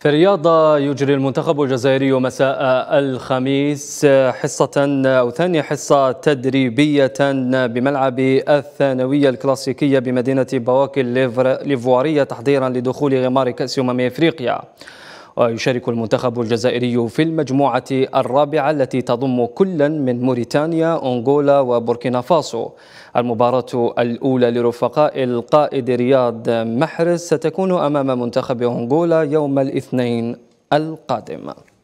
في الرياضة يجري المنتخب الجزائري مساء الخميس حصة أو ثانية حصة تدريبية بملعب الثانوية الكلاسيكية بمدينة بواكي ليفوارية تحضيرا لدخول غمار كأس أمم إفريقيا ويشارك المنتخب الجزائري في المجموعة الرابعة التي تضم كلا من موريتانيا أنغولا وبوركينا فاسو المباراة الأولى لرفقاء القائد رياض محرز ستكون أمام منتخب أنغولا يوم الاثنين القادم